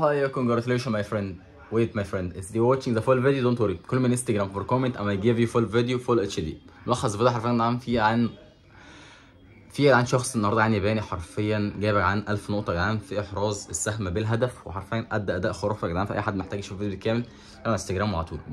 Hi, congratulations my friend. Wait my friend, if you're watching the full video don't worry. Call me on Instagram for comment and I give you full video full HD. ملخص الفيديو حرفيا عن نعم، فيه عن في عن شخص النهارده عن يعني ياباني حرفيا جايب عن 1000 نقطه يا جدعان في احراز السهم بالهدف وحرفيا ادى اداء خرافي يا جدعان فاي حد محتاج يشوف الفيديو بالكامل على انستجرام على طول